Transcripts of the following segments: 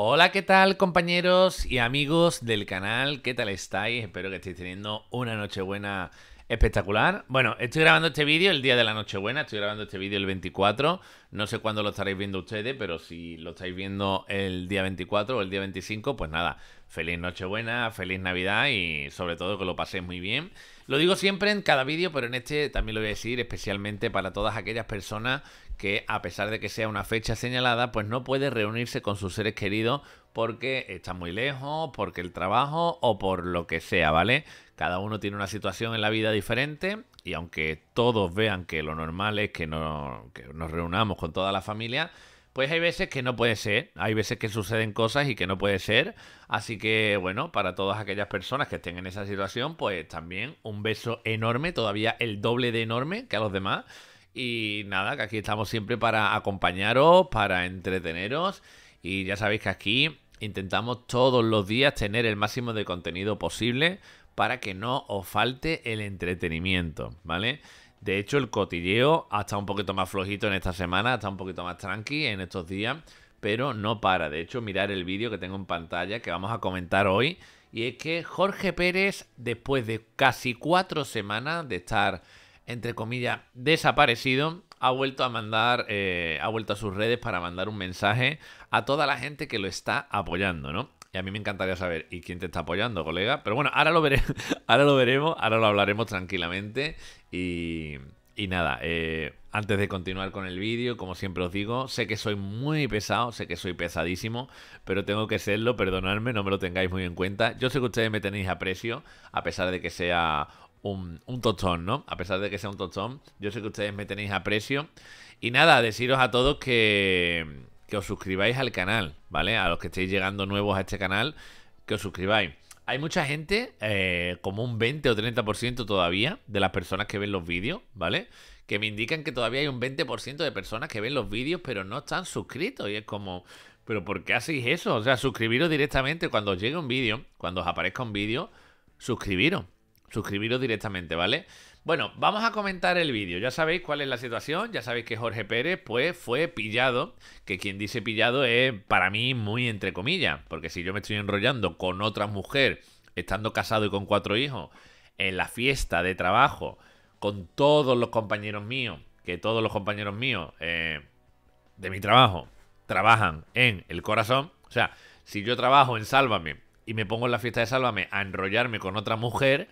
Hola, ¿qué tal compañeros y amigos del canal? ¿Qué tal estáis? Espero que estéis teniendo una Nochebuena espectacular. Bueno, estoy grabando este vídeo el día de la Nochebuena, estoy grabando este vídeo el 24. No sé cuándo lo estaréis viendo ustedes, pero si lo estáis viendo el día 24 o el día 25, pues nada, feliz Nochebuena, feliz Navidad y sobre todo que lo paséis muy bien. Lo digo siempre en cada vídeo, pero en este también lo voy a decir especialmente para todas aquellas personas que a pesar de que sea una fecha señalada, pues no puede reunirse con sus seres queridos porque está muy lejos, porque el trabajo o por lo que sea, ¿vale? Cada uno tiene una situación en la vida diferente y aunque todos vean que lo normal es que, no, nos reunamos con toda la familia, pues hay veces que no puede ser, hay veces que suceden cosas y que no puede ser. Así que bueno, para todas aquellas personas que estén en esa situación, pues también un beso enorme, todavía el doble de enorme que a los demás. Y nada, que aquí estamos siempre para acompañaros, para entreteneros. Y ya sabéis que aquí intentamos todos los días tener el máximo de contenido posible para que no os falte el entretenimiento, ¿vale? De hecho, el cotilleo ha estado un poquito más flojito en esta semana, está un poquito más tranqui en estos días, pero no para. De hecho, mirar el vídeo que tengo en pantalla que vamos a comentar hoy. Y es que Jorge Pérez, después de casi cuatro semanas de estar entre comillas, desaparecido, ha vuelto a mandar, eh, ha vuelto a sus redes para mandar un mensaje a toda la gente que lo está apoyando, ¿no? Y a mí me encantaría saber, ¿y quién te está apoyando, colega? Pero bueno, ahora lo, ahora lo veremos, ahora lo hablaremos tranquilamente y... Y nada, eh, antes de continuar con el vídeo, como siempre os digo, sé que soy muy pesado, sé que soy pesadísimo, pero tengo que serlo, perdonadme, no me lo tengáis muy en cuenta. Yo sé que ustedes me tenéis aprecio, a pesar de que sea un, tostón, ¿no? A pesar de que sea un tostón, yo sé que ustedes me tenéis precio Y nada, deciros a todos que, que os suscribáis al canal, ¿vale? A los que estéis llegando nuevos a este canal, que os suscribáis. Hay mucha gente, eh, como un 20 o 30% todavía, de las personas que ven los vídeos, ¿vale? Que me indican que todavía hay un 20% de personas que ven los vídeos, pero no están suscritos. Y es como, ¿pero por qué hacéis eso? O sea, suscribiros directamente cuando os llegue un vídeo, cuando os aparezca un vídeo, suscribiros suscribiros directamente, ¿vale? Bueno, vamos a comentar el vídeo. Ya sabéis cuál es la situación, ya sabéis que Jorge Pérez pues fue pillado, que quien dice pillado es para mí muy entre comillas, porque si yo me estoy enrollando con otra mujer, estando casado y con cuatro hijos, en la fiesta de trabajo, con todos los compañeros míos, que todos los compañeros míos eh, de mi trabajo trabajan en el corazón, o sea, si yo trabajo en Sálvame y me pongo en la fiesta de Sálvame a enrollarme con otra mujer,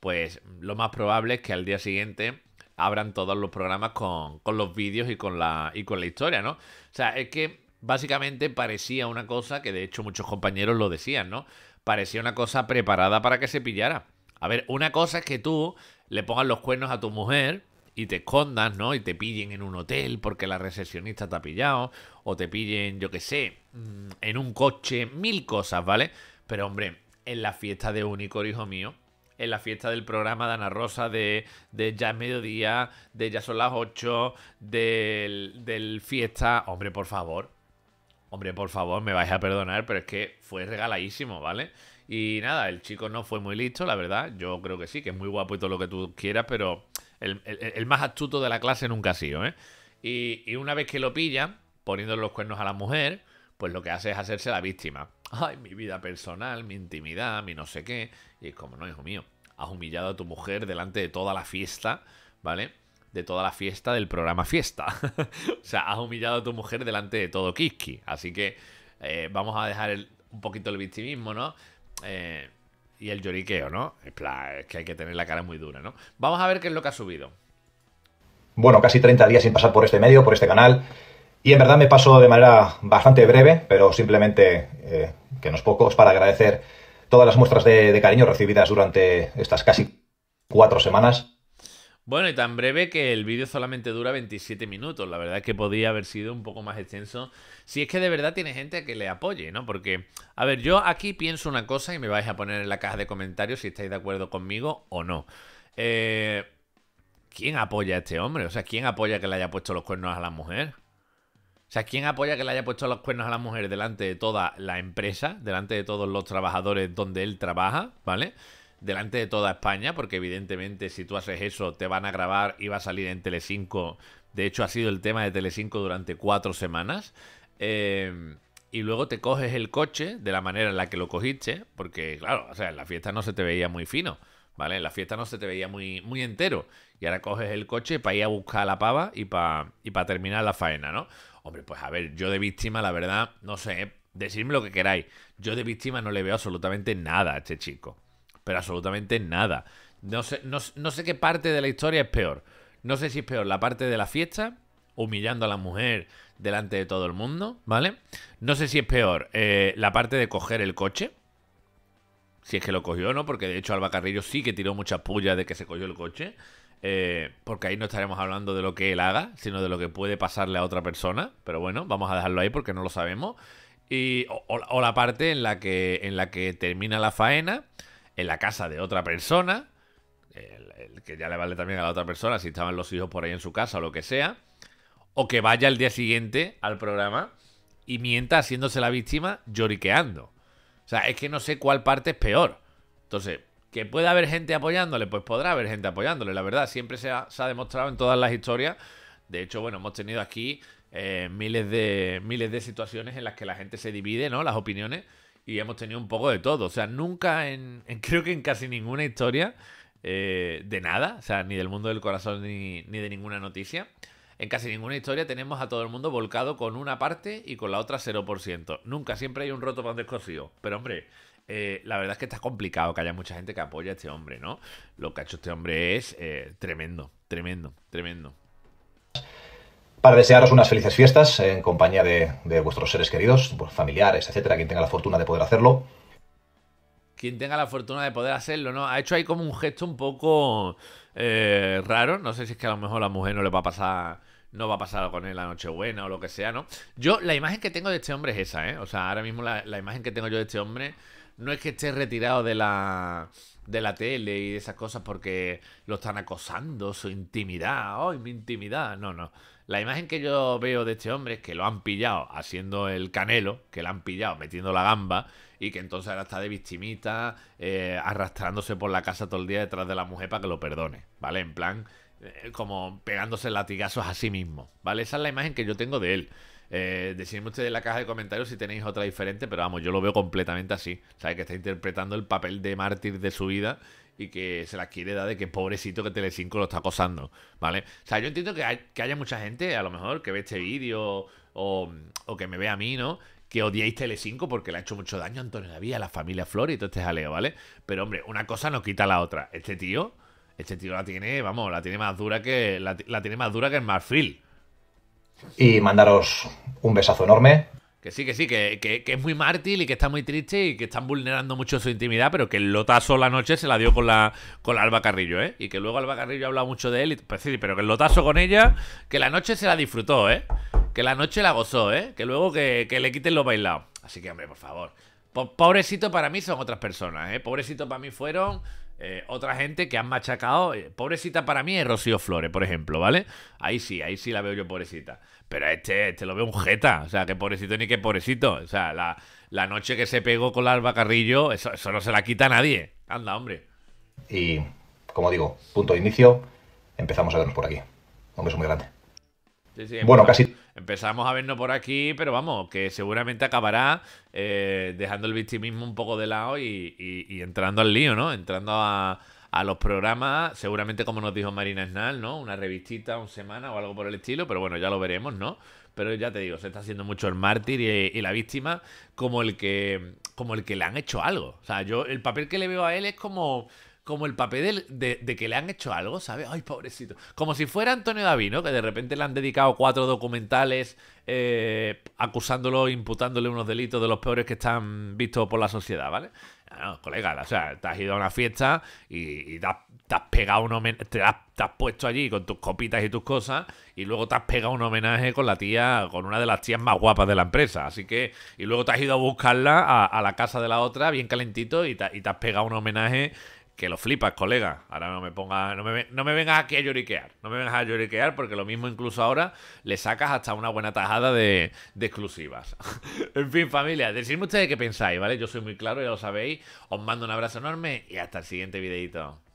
pues lo más probable es que al día siguiente abran todos los programas con, los vídeos y con, la, y con la historia, ¿no? O sea, es que básicamente parecía una cosa que de hecho muchos compañeros lo decían, ¿no? Parecía una cosa preparada para que se pillara. A ver, una cosa es que tú le pongas los cuernos a tu mujer y te escondas, ¿no? Y te pillen en un hotel porque la recesionista te ha pillado, o te pillen, yo qué sé, mm, en un coche, mil cosas, ¿vale? Pero hombre, en la fiesta de Unicor, hijo mío, en la fiesta del programa de Ana Rosa, de, Ya es mediodía, de Ya son las 8, del, fiesta. Hombre, por favor. Hombre, por favor, me vais a perdonar, pero es que fue regaladísimo, ¿vale? Y nada, el chico no fue muy listo, la verdad. Yo creo que sí, que es muy guapo y todo lo que tú quieras, pero el, más astuto de la clase nunca ha sido, ¿eh? Y, y una vez que lo pillan, poniendo los cuernos a la mujer, pues lo que hace es hacerse la víctima ay, mi vida personal, mi intimidad, mi no sé qué. Y es como, no, hijo mío, has humillado a tu mujer delante de toda la fiesta, ¿vale? De toda la fiesta del programa Fiesta. o sea, has humillado a tu mujer delante de todo Kiski. Así que eh, vamos a dejar un poquito el victimismo, ¿no? Eh, y el lloriqueo, ¿no? es que hay que tener la cara muy dura, ¿no? Vamos a ver qué es lo que ha subido. Bueno, casi 30 días sin pasar por este medio, por este canal. Y en verdad me paso de manera bastante breve, pero simplemente, eh, que no es poco, es para agradecer todas las muestras de, cariño recibidas durante estas casi cuatro semanas. Bueno, y tan breve que el vídeo solamente dura 27 minutos. La verdad es que podía haber sido un poco más extenso. Si es que de verdad tiene gente que le apoye, ¿no? Porque, a ver, yo aquí pienso una cosa y me vais a poner en la caja de comentarios si estáis de acuerdo conmigo o no. Eh, ¿Quién apoya a este hombre? O sea, ¿quién apoya que le haya puesto los cuernos a la mujer? O sea, ¿quién apoya que le haya puesto los cuernos a la mujer delante de toda la empresa, delante de todos los trabajadores donde él trabaja, ¿vale? Delante de toda España, porque evidentemente si tú haces eso te van a grabar y va a salir en Telecinco. De hecho, ha sido el tema de Telecinco durante cuatro semanas. Eh, y luego te coges el coche de la manera en la que lo cogiste, porque claro, o sea, en la fiesta no se te veía muy fino. ¿vale? En la fiesta no se te veía muy, muy entero. Y ahora coges el coche para ir a buscar a la pava y para y terminar la faena, ¿no? Hombre, pues a ver, yo de víctima, la verdad, no sé, ¿eh? decidme lo que queráis. Yo de víctima no le veo absolutamente nada a este chico. Pero absolutamente nada. No sé, no, sé qué parte de la historia es peor. No sé si es peor la parte de la fiesta, humillando a la mujer delante de todo el mundo, ¿vale? No sé si es peor eh, la parte de coger el coche, si es que lo cogió, o ¿no? Porque de hecho Alba Carrillo sí que tiró muchas pullas de que se cogió el coche. Eh, porque ahí no estaremos hablando de lo que él haga, sino de lo que puede pasarle a otra persona. Pero bueno, vamos a dejarlo ahí porque no lo sabemos. Y, o, la parte en la, que, en la que termina la faena, en la casa de otra persona, el, que ya le vale también a la otra persona si estaban los hijos por ahí en su casa o lo que sea, o que vaya el día siguiente al programa y mienta haciéndose la víctima lloriqueando. O sea, es que no sé cuál parte es peor. Entonces, que pueda haber gente apoyándole, pues podrá haber gente apoyándole. La verdad, siempre se ha, demostrado en todas las historias. De hecho, bueno, hemos tenido aquí eh, miles, de, miles de situaciones en las que la gente se divide, ¿no? Las opiniones. Y hemos tenido un poco de todo. O sea, nunca en, creo que en casi ninguna historia eh, de nada, o sea, ni del mundo del corazón ni, ni de ninguna noticia. En casi ninguna historia tenemos a todo el mundo volcado con una parte y con la otra 0%. Nunca, siempre hay un roto para un Pero hombre, eh, la verdad es que está complicado que haya mucha gente que apoya a este hombre, ¿no? Lo que ha hecho este hombre es eh, tremendo, tremendo, tremendo. Para desearos unas felices fiestas en compañía de, de vuestros seres queridos, familiares, etcétera, quien tenga la fortuna de poder hacerlo quien tenga la fortuna de poder hacerlo, ¿no? Ha hecho ahí como un gesto un poco eh, raro. No sé si es que a lo mejor a la mujer no le va a pasar. No va a pasar con él la Nochebuena o lo que sea, ¿no? Yo, la imagen que tengo de este hombre es esa, ¿eh? O sea, ahora mismo la imagen que tengo yo de este hombre no es que esté retirado de la de la tele y de esas cosas porque lo están acosando, su intimidad, ¡ay, mi intimidad! No, no. La imagen que yo veo de este hombre es que lo han pillado haciendo el canelo, que lo han pillado metiendo la gamba y que entonces ahora está de victimita, eh, arrastrándose por la casa todo el día detrás de la mujer para que lo perdone, ¿vale? En plan, eh, como pegándose latigazos a sí mismo, ¿vale? Esa es la imagen que yo tengo de él. Eh, decidme ustedes en la caja de comentarios si tenéis otra diferente, pero vamos, yo lo veo completamente así. ¿Sabes? Que está interpretando el papel de mártir de su vida y que se la quiere dar de que pobrecito que Telecinco lo está acosando, ¿vale? O sea, yo entiendo que, que haya mucha gente, a lo mejor, que ve este vídeo o, que me ve a mí, ¿no? que odiéis Telecinco porque le ha hecho mucho daño a Antonio David, a la familia Flor y todo este jaleo, ¿vale? Pero hombre, una cosa no quita la otra. Este tío, este tío la tiene, vamos, la tiene más dura que la, la tiene más dura que el Marfil y mandaros un besazo enorme. Que sí, que sí, que, es muy mártir y que está muy triste y que están vulnerando mucho su intimidad, pero que el lotazo la noche se la dio con la, con Alba Carrillo, ¿eh? Y que luego Alba Carrillo ha hablado mucho de él, pues pero que el lotazo con ella, que la noche se la disfrutó, ¿eh? Que la noche la gozó, ¿eh? Que luego que, le quiten los bailados. Así que, hombre, por favor. pobrecito para mí son otras personas, ¿eh? Pobrecito para mí fueron eh, otra gente que han machacado. Eh, pobrecita para mí es Rocío Flores, por ejemplo, ¿vale? Ahí sí, ahí sí la veo yo pobrecita. Pero este, este, lo veo un jeta. O sea, que pobrecito ni que pobrecito. O sea, la, la noche que se pegó con la albacarrillo eso, no se la quita a nadie. Anda, hombre. Y, como digo, punto de inicio. Empezamos a vernos por aquí. Un beso muy grande bueno, casi. Empezamos a vernos por aquí, pero vamos, que seguramente acabará eh, dejando el victimismo un poco de lado y, entrando al lío, ¿no? Entrando a, los programas, seguramente como nos dijo Marina Esnal, ¿no? Una revistita, un semana o algo por el estilo, pero bueno, ya lo veremos, ¿no? Pero ya te digo, se está haciendo mucho el mártir y, la víctima como el que como el que le han hecho algo. O sea, yo el papel que le veo a él es como como el papel de, que le han hecho algo, ¿sabes? Ay, pobrecito. Como si fuera Antonio Davino, que de repente le han dedicado cuatro documentales eh, acusándolo, imputándole unos delitos de los peores que están vistos por la sociedad, ¿vale? Ah, no, colega, o sea, te has ido a una fiesta y, te, has, pegado un te puesto allí con tus copitas y tus cosas y luego te has pegado un homenaje con la tía, con una de las tías más guapas de la empresa, así que, y luego te has ido a buscarla a, la casa de la otra bien calentito y te has pegado un homenaje que lo flipas, colega. Ahora no me ponga no me, no me vengas aquí a lloriquear. No me vengas a lloriquear porque lo mismo incluso ahora le sacas hasta una buena tajada de, de exclusivas. en fin, familia, decidme ustedes qué pensáis, ¿vale? Yo soy muy claro, ya lo sabéis. Os mando un abrazo enorme y hasta el siguiente videito.